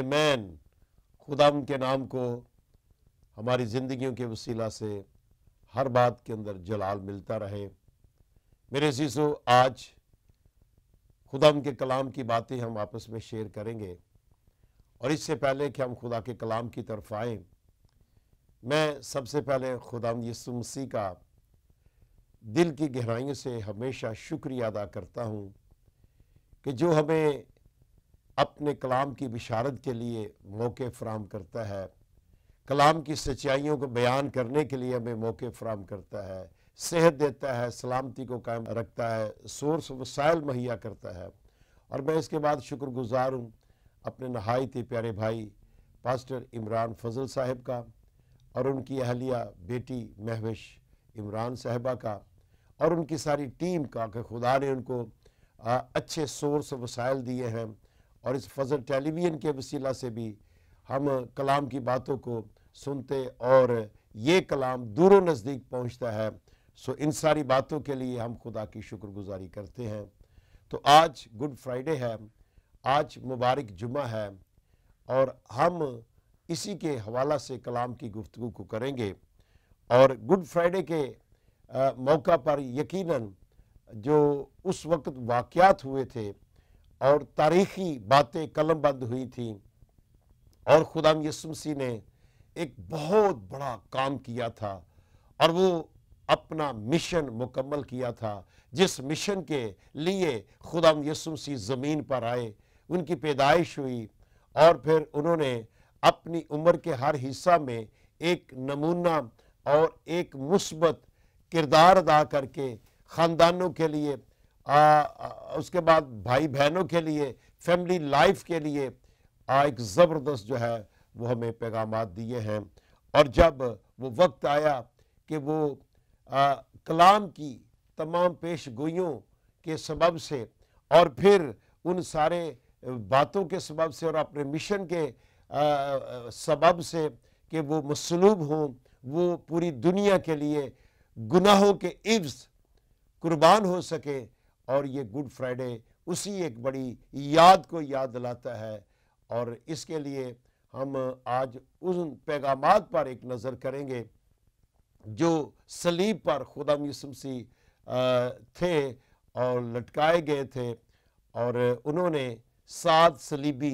एमैन man के नाम को हमारी ज़िंदगियों के वसीला से हर बात के अंदर जलाल मिलता रहे मेरे शीशो आज खुदाम के कलाम की बातें हम आपस में शेयर करेंगे और इससे पहले कि हम खुदा के कलाम की तरफ आए मैं सबसे पहले खुदाम यसु मसीह का दिल की गहराइयों से हमेशा शुक्रिया अदा करता हूँ कि जो हमें अपने कलाम की बिशारत के लिए मौके फ्राहम करता है कलाम की सच्चाइयों को बयान करने के लिए हमें मौके फ्राहम करता है सेहत देता है सलामती को कायम रखता है सोर्स वसाइल मुहैया करता है और मैं इसके बाद शुक्रगुजार हूँ अपने नहायत ही प्यारे भाई पास्टर इमरान फजल साहब का और उनकी अहलिया बेटी महविश इमरान साहबा का और उनकी सारी टीम का कि खुदा ने उनको अच्छे सोर्स वसाइल दिए हैं और इस फजल टेलीविज़न के वसीला से भी हम कलाम की बातों को सुनते और ये कलाम दूरों नज़दीक पहुँचता है सो इन सारी बातों के लिए हम खुदा की शुक्रगुजारी करते हैं तो आज गुड फ्राइडे है आज मुबारक जुमा है और हम इसी के हवाला से कलाम की गुफ्तु को करेंगे और गुड फ्राइडे के आ, मौका पर यकीनन जो उस वक्त वाक़ हुए थे और तारीखी बातें कलम बंद हुई थी और खुदाम यसुमसी ने एक बहुत बड़ा काम किया था और वो अपना मिशन मुकम्मल किया था जिस मिशन के लिए खुदाम यसुमसी ज़मीन पर आए उनकी पैदाइश हुई और फिर उन्होंने अपनी उम्र के हर हिस्सा में एक नमूना और एक मुस्बत किरदार अदा करके ख़ानदानों के लिए आ, उसके बाद भाई बहनों के लिए फैमिली लाइफ के लिए आ, एक ज़बरदस्त जो है वो हमें पैगाम दिए हैं और जब वो वक्त आया कि वो आ, कलाम की तमाम पेश गोइयों के सबब से और फिर उन सारे बातों के सबब से और अपने मिशन के सबब से कि वो मसलूब हों वो पूरी दुनिया के लिए गुनाहों के इब्स कुर्बान हो सके और ये गुड फ्राइडे उसी एक बड़ी याद को याद दिलाता है और इसके लिए हम आज उन पैगाम पर एक नज़र करेंगे जो सलीब पर खुदा यूसमसी थे और लटकाए गए थे और उन्होंने सात सलीबी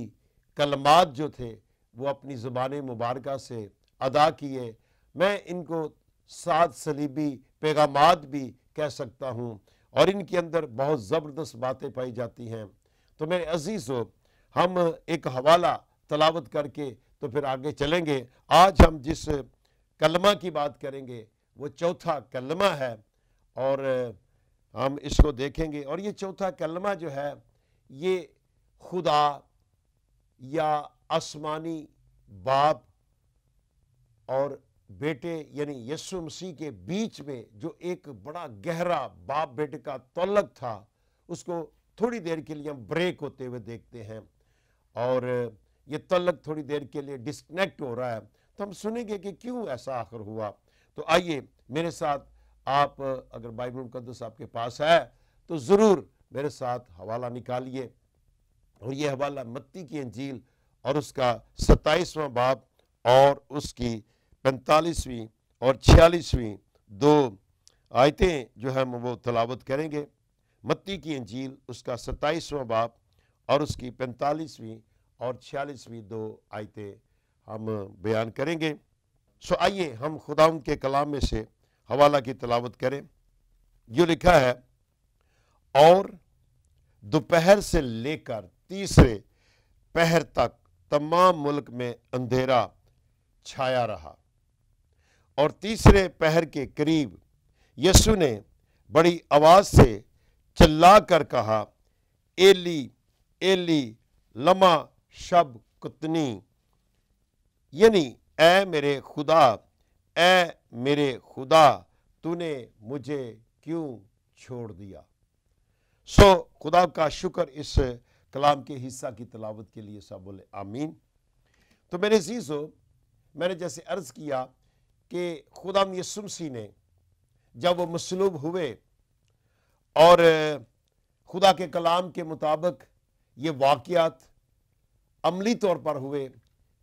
कलमात जो थे वो अपनी ज़ुबान मुबारक से अदा किए मैं इनको सात सलीबी पैगाम भी कह सकता हूँ और इनके अंदर बहुत ज़बरदस्त बातें पाई जाती हैं तो मेरे अजीज़ हो हम एक हवाला तलावत करके तो फिर आगे चलेंगे आज हम जिस कलमा की बात करेंगे वो चौथा कलमा है और हम इसको देखेंगे और ये चौथा कलमा जो है ये खुदा या आसमानी बाप और बेटे यानी यस्सु मसीह के बीच में जो एक बड़ा गहरा बाप बेटे का तलक था उसको थोड़ी देर के लिए हम ब्रेक होते हुए देखते हैं और ये तलक थोड़ी देर के लिए डिस्कनेक्ट हो रहा है तो हम सुनेंगे कि क्यों ऐसा आखिर हुआ तो आइए मेरे साथ आप अगर बाइबल मुकदस आपके पास है तो ज़रूर मेरे साथ हवाला निकालिए और ये हवाला मत्ती की अंजील और उसका सत्ताईसवां बाप और उसकी पैंतालीसवीं और छियालीसवीं दो आयतें जो है वो तलावत करेंगे मत्ती की अंजील उसका सत्ताईसवां बाप और उसकी पैंतालीसवीं और छियालीसवीं दो आयतें हम बयान करेंगे सो आइए हम खुदा के कलाम में से हवाला की तलावत करें जो लिखा है और दोपहर से लेकर तीसरे पहर तक तमाम मुल्क में अंधेरा छाया रहा और तीसरे पहर के करीब यसु ने बड़ी आवाज़ से चिल्ला कर कहा एली एली लमा शब कुतनी यानी ए मेरे खुदा ए मेरे खुदा तूने मुझे क्यों छोड़ दिया सो खुदा का शुक्र इस कलाम के हिस्सा की तलावत के लिए सब बोले आमीन तो मेरे जीजो मैंने जैसे अर्ज़ किया कि खुदाम यसुम सी ने जब वो मसलूब हुए और खुदा के कलाम के मुताबिक ये वाक़ात अमली तौर पर हुए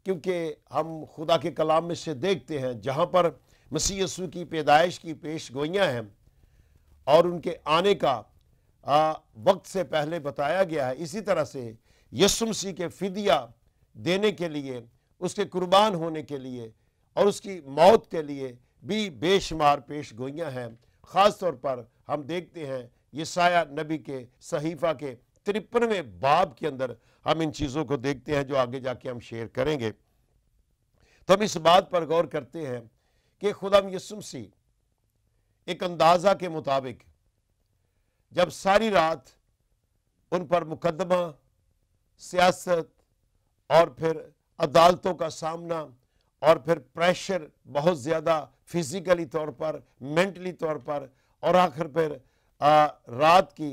क्योंकि हम खुदा के कलाम में से देखते हैं जहाँ पर मसीह यसु की पैदाइश की पेश गोइयाँ हैं और उनके आने का आ, वक्त से पहले बताया गया है इसी तरह से यसुमसी के फिदिया देने के लिए उसके कुर्बान होने के लिए और उसकी मौत के लिए भी बेशुमार पेश गोइयाँ हैं ख़ास तौर पर हम देखते हैं ये साया नबी के सहीफ़ा के तिरपनवें बाब के अंदर हम इन चीज़ों को देखते हैं जो आगे जाके हम शेयर करेंगे तो हम इस बात पर गौर करते हैं कि खुदा यसुम सी एक अंदाज़ा के मुताबिक जब सारी रात उन पर मुकदमा सियासत और फिर अदालतों का सामना और फिर प्रेशर बहुत ज़्यादा फिज़िकली तौर पर मेंटली तौर पर और आखिर फिर आ, रात की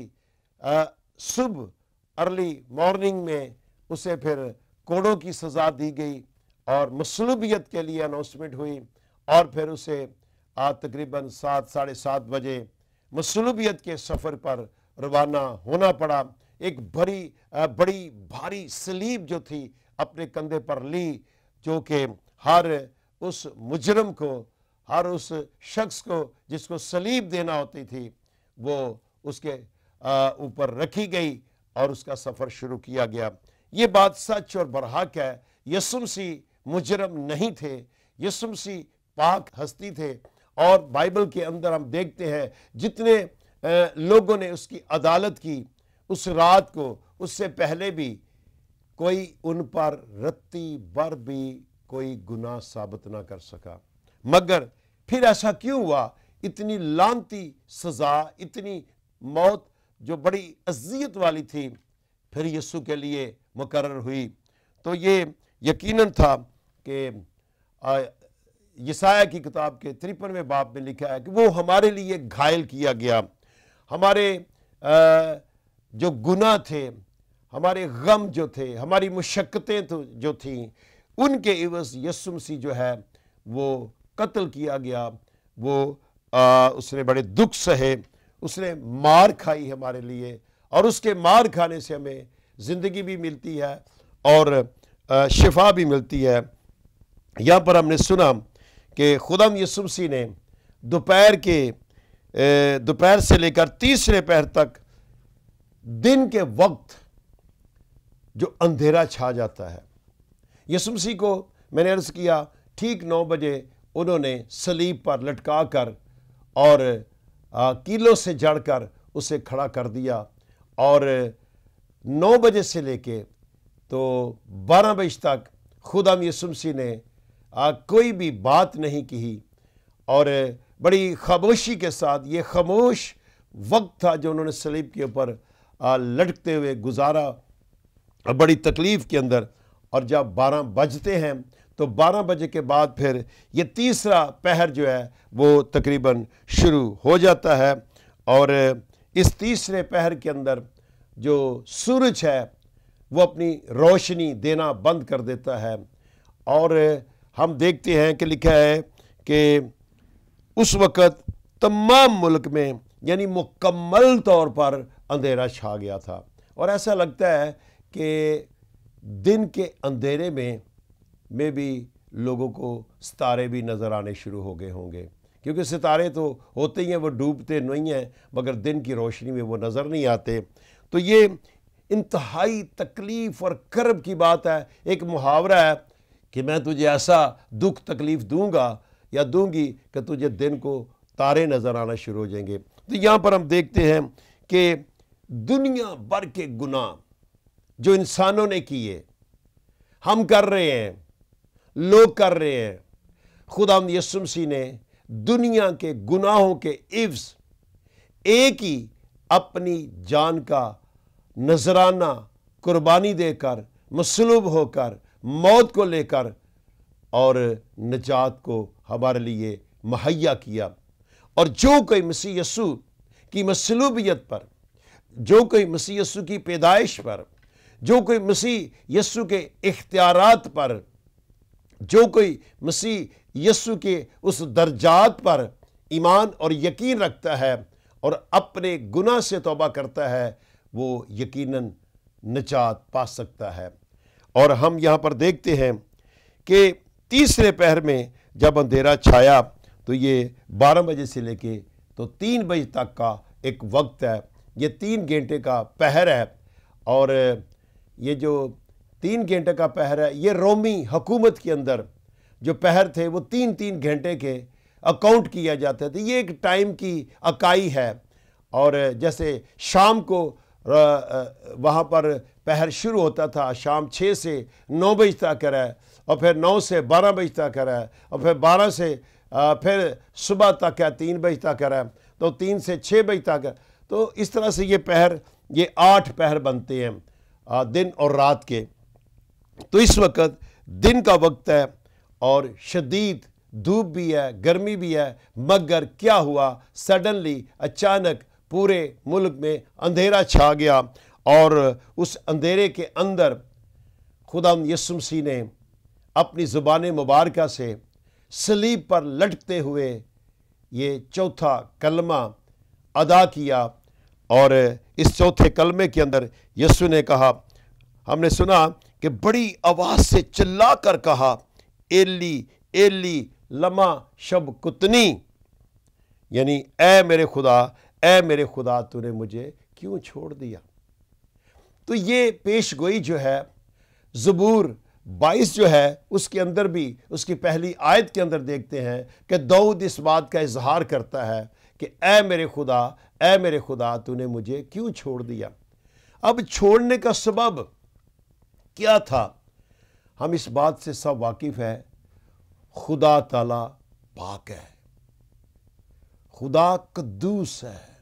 सुबह अर्ली मॉर्निंग में उसे फिर कोड़ों की सज़ा दी गई और मसलूबियत के लिए अनाउंसमेंट हुई और फिर उसे तकरीबन सात साढ़े सात बजे मसलूबियत के सफ़र पर रवाना होना पड़ा एक बड़ी बड़ी भारी स्लीप जो थी अपने कंधे पर ली जो कि हर उस मुजरम को हर उस शख्स को जिसको सलीब देना होती थी वो उसके ऊपर रखी गई और उसका सफ़र शुरू किया गया ये बात सच और बरहक है यसुमसी मुजरम नहीं थे यसुमसी पाक हस्ती थे और बाइबल के अंदर हम देखते हैं जितने लोगों ने उसकी अदालत की उस रात को उससे पहले भी कोई उन पर रत्ती बर भी कोई गुनाह साबित ना कर सका मगर फिर ऐसा क्यों हुआ इतनी लानती सज़ा इतनी मौत जो बड़ी अजियत वाली थी फिर यसु के लिए मुकर हुई तो ये यकीनन था कि यसाया की किताब के तिरपनवें बाप में लिखा है कि वो हमारे लिए घायल किया गया हमारे जो गुनाह थे हमारे गम जो थे हमारी मुशक्क़तें तो जो थीं उनके इवज़ यसुमसी जो है वो कत्ल किया गया वो आ, उसने बड़े दुख सहे उसने मार खाई हमारे लिए और उसके मार खाने से हमें ज़िंदगी भी मिलती है और शिफा भी मिलती है यहाँ पर हमने सुना कि खुदम यसुमसी ने दोपहर के दोपहर से लेकर तीसरे पहर तक दिन के वक्त जो अंधेरा छा जाता है यसुमसी को मैंने अर्ज़ किया ठीक नौ बजे उन्होंने सलीब पर लटका कर और कीलों से जड़कर उसे खड़ा कर दिया और नौ बजे से लेके तो बारह बजे तक खुदाम यसुमसी ने आ, कोई भी बात नहीं की और बड़ी खामोशी के साथ ये खामोश वक्त था जो उन्होंने सलीब के ऊपर लटकते हुए गुजारा बड़ी तकलीफ़ के अंदर और जब बारह बजते हैं तो बारह बजे के बाद फिर ये तीसरा पहर जो है वो तकरीबन शुरू हो जाता है और इस तीसरे पहर के अंदर जो सूरज है वो अपनी रोशनी देना बंद कर देता है और हम देखते हैं कि लिखा है कि उस वक़्त तमाम मुल्क में यानी मुकम्मल तौर पर अंधेरा छा गया था और ऐसा लगता है कि दिन के अंधेरे में में भी लोगों को सितारे भी नज़र आने शुरू हो गए होंगे क्योंकि सितारे तो होते ही हैं वो डूबते नहीं हैं मगर दिन की रोशनी में वो नज़र नहीं आते तो ये इंतहाई तकलीफ़ और करब की बात है एक मुहावरा है कि मैं तुझे ऐसा दुख तकलीफ़ दूंगा या दूंगी कि तुझे दिन को तारे नज़र आना शुरू हो जाएंगे तो यहाँ पर हम देखते हैं कि दुनिया भर के गुनाह जो इंसानों ने किए हम कर रहे हैं लोग कर रहे हैं खुदा यसुमसी ने दुनिया के गुनाहों के इव्स एक ही अपनी जान का नजराना कुर्बानी देकर मसलूब होकर मौत को लेकर और निजात को हमारे लिए मुहैया किया और जो कोई मसीयसु यसु की मसलूबियत पर जो कोई मसीयसु की पैदाइश पर जो कोई मसीह यस्सु के इख्तियारत पर जो कोई मसीह यस्सु के उस दर्जात पर ईमान और यकीन रखता है और अपने गुनाह से तोबा करता है वो यकीनन निजात पा सकता है और हम यहाँ पर देखते हैं कि तीसरे पहर में जब अंधेरा छाया तो ये बारह बजे से लेके तो तीन बजे तक का एक वक्त है ये तीन घंटे का पहर है और ये जो तीन घंटे का पहर है ये रोमी हकूमत के अंदर जो पहर थे वो तीन तीन घंटे के अकाउंट किया जाते थे ये एक टाइम की अकाई है और जैसे शाम को वहाँ पर पहर शुरू होता था शाम छः से नौ बजे तक है और फिर नौ से बारह बजे तक है और फिर बारह से फिर सुबह तक है तीन बजे तक है तो तीन से छः बजे तक तो इस तरह से ये पहर ये आठ पहर बनते हैं दिन और रात के तो इस वक्त दिन का वक्त है और शदीद धूप भी है गर्मी भी है मगर क्या हुआ सडनली अचानक पूरे मुल्क में अंधेरा छा गया और उस अंधेरे के अंदर खुदा यसुमसी ने अपनी ज़ुबान मुबारक से सलीब पर लटकते हुए ये चौथा कलमा अदा किया और इस चौथे कलमे के अंदर यस्सु ने कहा हमने सुना कि बड़ी आवाज़ से चिल्ला कर कहा एली एली लमा शब कुतनी यानी ए मेरे खुदा ए मेरे खुदा तूने मुझे क्यों छोड़ दिया तो ये पेश गोई जो है ज़बूर 22 जो है उसके अंदर भी उसकी पहली आयत के अंदर देखते हैं कि दाऊद इस बात का इजहार करता है कि ऐ मेरे खुदा ऐ मेरे खुदा तूने मुझे क्यों छोड़ दिया अब छोड़ने का सबब क्या था हम इस बात से सब वाकिफ़ हैं खुदा ताला पाक है खुदा कद्दूस है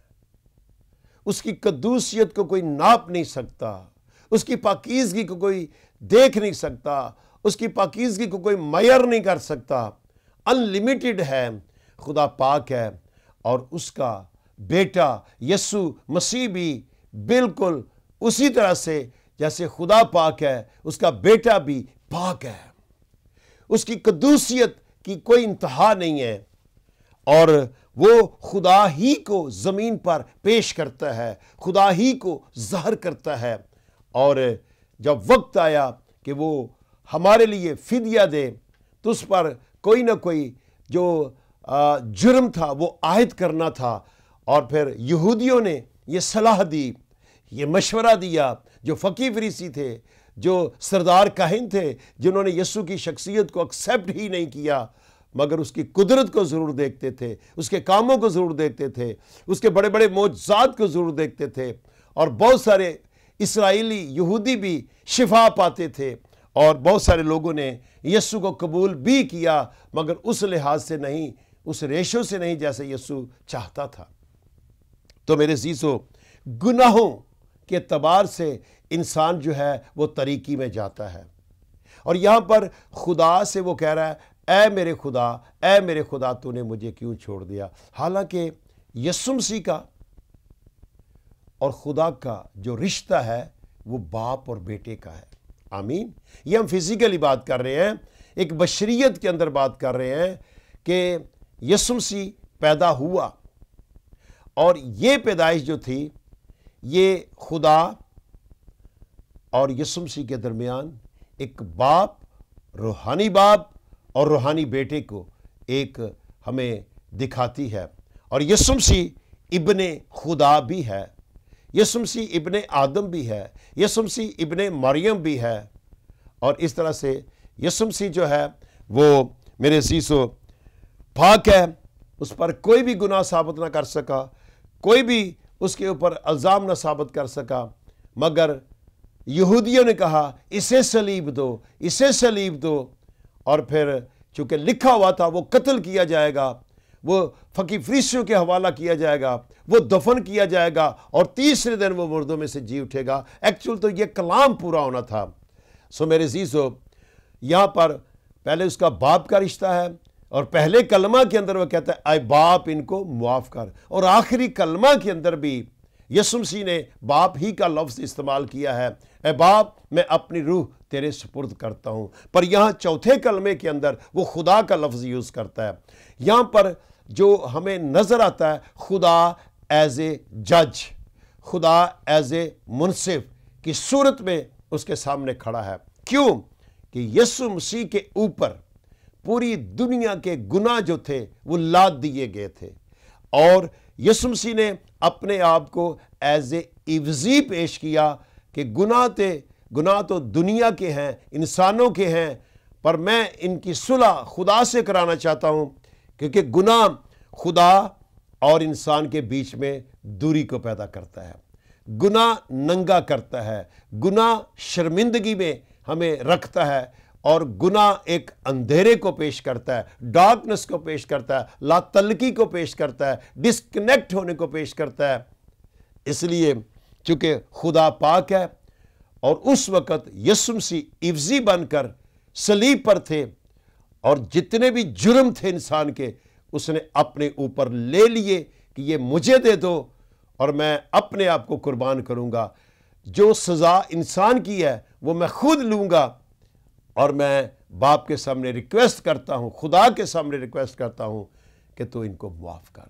उसकी कद्दूसियत को कोई नाप नहीं सकता उसकी पाकिजगी को कोई देख नहीं सकता उसकी पाकिजगी को कोई मयर नहीं कर सकता अनलिमिटेड है खुदा पाक है और उसका बेटा यसु मसीह भी बिल्कुल उसी तरह से जैसे खुदा पाक है उसका बेटा भी पाक है उसकी कदूसियत की कोई इंतहा नहीं है और वो खुदा ही को ज़मीन पर पेश करता है खुदा ही को जहर करता है और जब वक्त आया कि वो हमारे लिए फिदिया दे तो उस पर कोई ना कोई जो जुर्म था वो आयद करना था और फिर यहूदियों ने ये सलाह दी ये मशवरा दिया जो फ़की फरीसी थे जो सरदार काहिन थे जिन्होंने यसु की शख्सियत को एक्सेप्ट ही नहीं किया मगर उसकी कुदरत को ज़रूर देखते थे उसके कामों को ज़रूर देखते थे उसके बड़े बड़े मोजात को ज़रूर देखते थे और बहुत सारे इसराइली यहूदी भी शिफा पाते थे और बहुत सारे लोगों ने यस्सु को कबूल भी किया मगर उस लिहाज से नहीं उस रेशो से नहीं जैसे यसु चाहता था तो मेरे जीसो गुनाहों के तबार से इंसान जो है वो तरीकी में जाता है और यहाँ पर खुदा से वो कह रहा है ऐ मेरे खुदा ऐ मेरे खुदा तूने मुझे क्यों छोड़ दिया हालांकि यसुम सी का और खुदा का जो रिश्ता है वो बाप और बेटे का है आमीन ये हम फिज़िकली बात कर रहे हैं एक बशरीत के अंदर बात कर रहे हैं कि यसुम सी पैदा हुआ और ये पैदाइश जो थी ये खुदा और यसुम सी के दरमियान एक बाप रूहानी बाप और रूहानी बेटे को एक हमें दिखाती है और यसुम सी इबन खुदा भी है यसुम सी इबन आदम भी है यसुम सी इबन मरियम भी है और इस तरह से यसुम सी जो है वो मेरे सीसो पाक है उस पर कोई भी गुनाह साबित ना कर सका कोई भी उसके ऊपर अल्ज़ाम ना साबित कर सका मगर यहूदियों ने कहा इसे सलीब दो इसे सलीब दो और फिर चूँकि लिखा हुआ था वो कत्ल किया जाएगा वो फ़की फरीसियों के हवाला किया जाएगा वो दफन किया जाएगा और तीसरे दिन वो मुर्दों में से जी उठेगा एक्चुअल तो ये कलाम पूरा होना था सो मेरे जीजो यहाँ पर पहले उसका बाप का रिश्ता है और पहले कलमा के अंदर वह कहता है आए बाप इनको मुआफ़ कर और आखिरी कलमा के अंदर भी यसुमसी ने बाप ही का लफ्ज़ इस्तेमाल किया है ए बाप मैं अपनी रूह तेरे सुपुर्द करता हूँ पर यहाँ चौथे कलमे के अंदर वो खुदा का लफ्ज़ यूज़ करता है यहाँ पर जो हमें नज़र आता है खुदा एज ए जज खुदा एज ए मुनसिफ की सूरत में उसके सामने खड़ा है क्यों कि यसु मसीह के ऊपर पूरी दुनिया के गुनाह जो थे वो लाद दिए गए थे और यसुमसी ने अपने आप को एज ए इवजी पेश किया कि गुनाह थे गुनाह तो दुनिया के हैं इंसानों के हैं पर मैं इनकी सुलह खुदा से कराना चाहता हूँ क्योंकि गुनाह खुदा और इंसान के बीच में दूरी को पैदा करता है गुनाह नंगा करता है गुनाह शर्मिंदगी में हमें रखता है और गुना एक अंधेरे को पेश करता है डार्कनेस को पेश करता है लातलकी को पेश करता है डिस्कनेक्ट होने को पेश करता है इसलिए चूंकि खुदा पाक है और उस वक़्त यसुमसी इफ्जी बनकर सलीब पर थे और जितने भी जुर्म थे इंसान के उसने अपने ऊपर ले लिए कि ये मुझे दे दो और मैं अपने आप को कुर्बान करूँगा जो सज़ा इंसान की है वो मैं खुद लूँगा और मैं बाप के सामने रिक्वेस्ट करता हूँ खुदा के सामने रिक्वेस्ट करता हूँ कि तू इनको माफ कर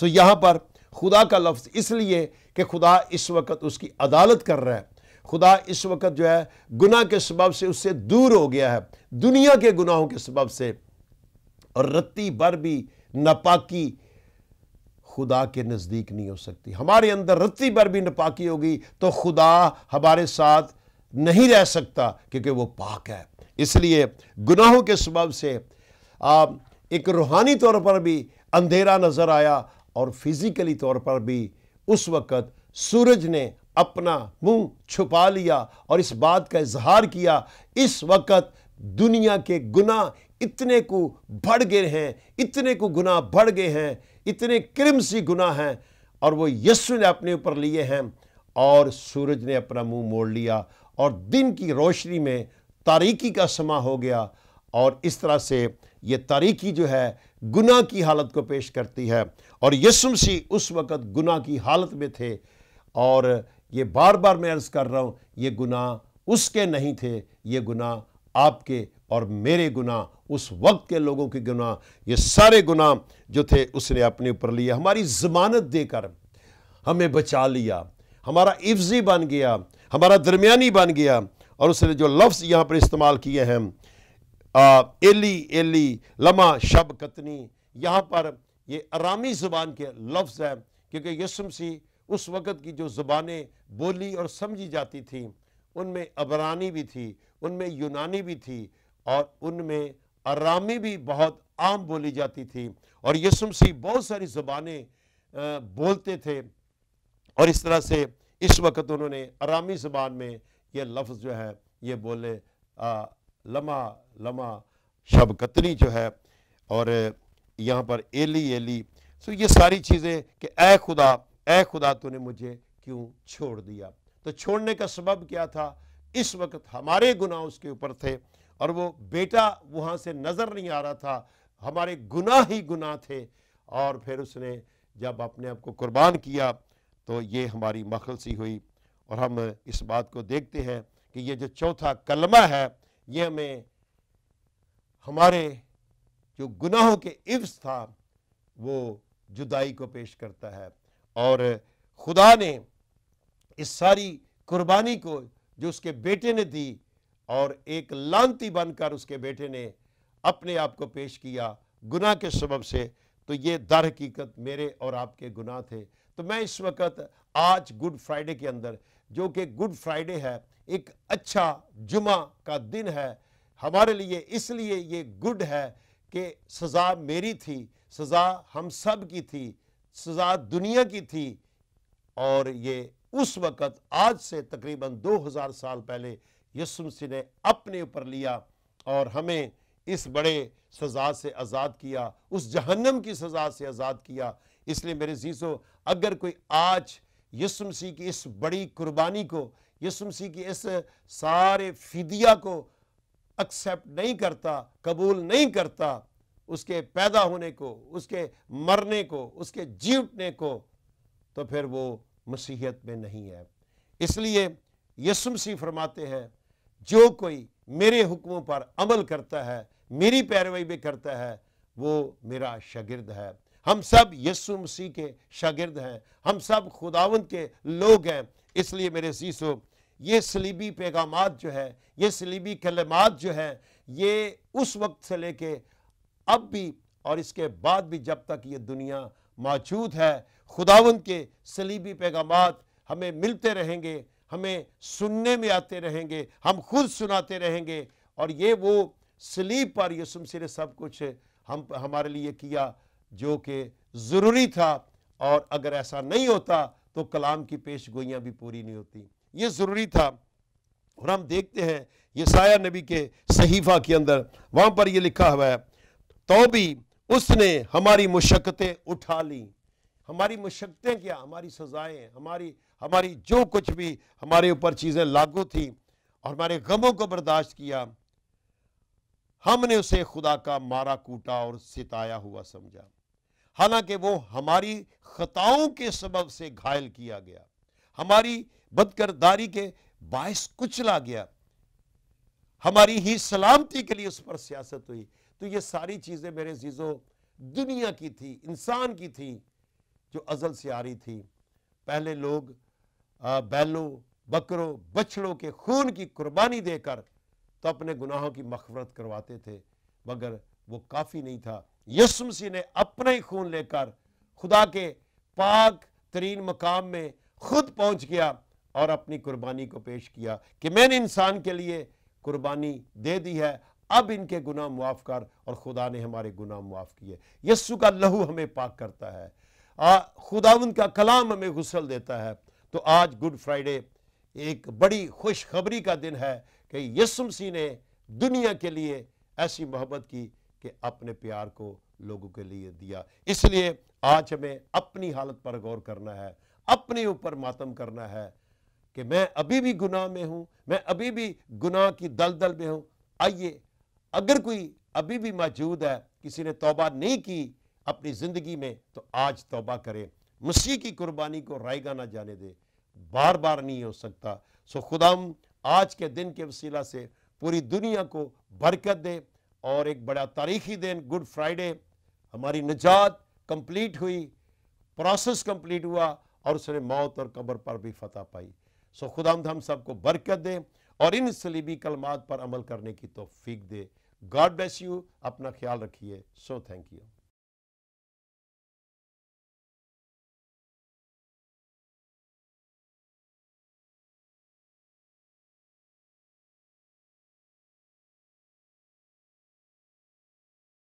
सो यहाँ पर खुदा का लफ्ज़ इसलिए कि खुदा इस वक्त उसकी अदालत कर रहा है खुदा इस वक्त जो है गुना के सबब से उससे दूर हो गया है दुनिया के गुनाहों के सबब से और रत्ती भर भी नपाकी खुदा के नज़दीक नहीं हो सकती हमारे अंदर रत्ती भर भी नपाकी होगी तो खुदा हमारे साथ नहीं रह सकता क्योंकि वो पाक है इसलिए गुनाहों के सबब से आ, एक रूहानी तौर पर भी अंधेरा नज़र आया और फिज़िकली तौर पर भी उस वक़्त सूरज ने अपना मुंह छुपा लिया और इस बात का इजहार किया इस वक़्त दुनिया के गुना इतने को बढ़ गए हैं इतने को गुना बढ़ गए हैं इतने क्रिम सी गुना हैं और वो यस्सु ने अपने ऊपर लिए हैं और सूरज ने अपना मुंह मोड़ लिया और दिन की रोशनी में तारीकी का समा हो गया और इस तरह से ये तारीकी जो है गुनाह की हालत को पेश करती है और यसुम सी उस वक़्त गुनाह की हालत में थे और ये बार बार मैं अर्ज़ कर रहा हूँ ये गुनाह उसके नहीं थे ये गुनाह आपके और मेरे गुनाह उस वक्त के लोगों के गुनाह ये सारे गुनाह जो थे उसने अपने ऊपर लिया हमारी ज़मानत देकर हमें बचा लिया हमारा इफ्जी बन गया हमारा दरमियानी बन गया और उसने जो लफ्ज़ यहाँ पर इस्तेमाल किए हैं एली एली लमा शब कतनी यहाँ पर ये आरामी ज़बान के लफ्ज़ हैं क्योंकि यसुम सी उस वक़्त की जो जुबानें बोली और समझी जाती थी उनमें अबरानी भी थी उनमें यूनानी भी थी और उनमें आरामी भी बहुत आम बोली जाती थी और यसम सी बहुत सारी जुबानें बोलते थे और इस तरह से इस वक्त उन्होंने आरामी ज़बान में ये लफ्ज़ जो है ये बोले आ, लमा लमा कतरी जो है और यहाँ पर एली एली सो ये सारी चीज़ें कि ए खुदा ए खुदा तूने मुझे क्यों छोड़ दिया तो छोड़ने का सबब क्या था इस वक्त हमारे गुनाह उसके ऊपर थे और वो बेटा वहाँ से नज़र नहीं आ रहा था हमारे गुनाह ही गुनाह थे और फिर उसने जब अपने आप को कुर्बान किया तो ये हमारी मखल सी हुई और हम इस बात को देखते हैं कि ये जो चौथा कलमा है ये हमें हमारे जो गुनाहों के इफ्स था वो जुदाई को पेश करता है और खुदा ने इस सारी कुर्बानी को जो उसके बेटे ने दी और एक लांती बनकर उसके बेटे ने अपने आप को पेश किया गुनाह के सबब से तो ये दर हकीकत मेरे और आपके गुनाह थे तो मैं इस वक्त आज गुड फ्राइडे के अंदर जो कि गुड फ्राइडे है एक अच्छा जुमा का दिन है हमारे लिए इसलिए ये गुड है कि सज़ा मेरी थी सज़ा हम सब की थी सज़ा दुनिया की थी और ये उस वक़्त आज से तकरीबन 2000 साल पहले यसु मसीह ने अपने ऊपर लिया और हमें इस बड़े सज़ा से आज़ाद किया उस जहन्नम की सज़ा से आज़ाद किया इसलिए मेरे जीजो अगर कोई आज यसुम सी की इस बड़ी कुर्बानी को यसुम सी की इस सारे फिदिया को एक्सेप्ट नहीं करता कबूल नहीं करता उसके पैदा होने को उसके मरने को उसके जी उठने को तो फिर वो मसीहत में नहीं है इसलिए यसुम सी फरमाते हैं जो कोई मेरे हुक्मों पर अमल करता है मेरी पैरवाई भी करता है वो मेरा शागिर्द है हम सब यसु मसीह के शागिर्द हैं हम सब खुदावन के लोग हैं इसलिए मेरे सीसो ये सलीबी पैगाम जो है ये सलीबी कलमात जो है ये उस वक्त से लेके अब भी और इसके बाद भी जब तक ये दुनिया मौजूद है खुदावन के सलीबी पैगाम हमें मिलते रहेंगे हमें सुनने में आते रहेंगे हम खुद सुनाते रहेंगे और ये वो सलीब पर यसुम सिर सब कुछ हम हमारे लिए किया जो कि ज़रूरी था और अगर ऐसा नहीं होता तो कलाम की पेश गोइयाँ भी पूरी नहीं होती ये ज़रूरी था और हम देखते हैं ये साया नबी के सहीफ़ा के अंदर वहाँ पर ये लिखा हुआ है तो भी उसने हमारी मुशक्क़तें उठा ली हमारी मुशक्क़तें क्या हमारी सज़ाएँ हमारी हमारी जो कुछ भी हमारे ऊपर चीज़ें लागू थी और हमारे गमों को बर्दाश्त किया हमने उसे खुदा का मारा कूटा और सिताया हुआ समझा हालांकि वो हमारी खताओं के सबब से घायल किया गया हमारी बदकरदारी के बायस कुचला गया हमारी ही सलामती के लिए उस पर सियासत हुई तो ये सारी चीज़ें मेरे जीजों दुनिया की थी इंसान की थी जो अजल से आ रही थी पहले लोग बैलों बकरों बछड़ों के खून की कुर्बानी देकर तो अपने गुनाहों की मखफरत करवाते थे मगर वो काफ़ी नहीं था यसु मसीह ने अपना ही खून लेकर खुदा के पाक तरीन मकाम में खुद पहुंच गया और अपनी कुर्बानी को पेश किया कि मैंने इंसान के लिए कुर्बानी दे दी है अब इनके गुनाह मुआफ़ कर और खुदा ने हमारे गुनाह मुआफ़ किए यस्सु का लहू हमें पाक करता है खुदा उनका का कलाम हमें गसल देता है तो आज गुड फ्राइडे एक बड़ी खुशखबरी का दिन है कि यसुमसी ने दुनिया के लिए ऐसी मोहब्बत की कि अपने प्यार को लोगों के लिए दिया इसलिए आज हमें अपनी हालत पर गौर करना है अपने ऊपर मातम करना है कि मैं अभी भी गुनाह में हूं मैं अभी भी गुनाह की दलदल में हूं आइए अगर कोई अभी भी मौजूद है किसी ने तौबा नहीं की अपनी ज़िंदगी में तो आज तौबा करे मसीह की कुर्बानी को रायगा ना जाने दे बार बार नहीं हो सकता सो खुदाम आज के दिन के वसीला से पूरी दुनिया को बरकत दे और एक बड़ा तारीखी दिन गुड फ्राइडे हमारी निजात कंप्लीट हुई प्रोसेस कंप्लीट हुआ और उसने मौत और कब्र पर भी फतह पाई सो खुदा हम सबको बरकत दे और इन सलीबी कलमात पर अमल करने की तोफीक दे गॉड ब्लेस यू अपना ख्याल रखिए सो थैंक यू